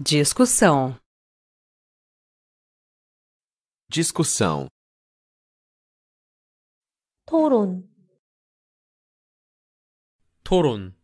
Discussão. Discussão. torun, torun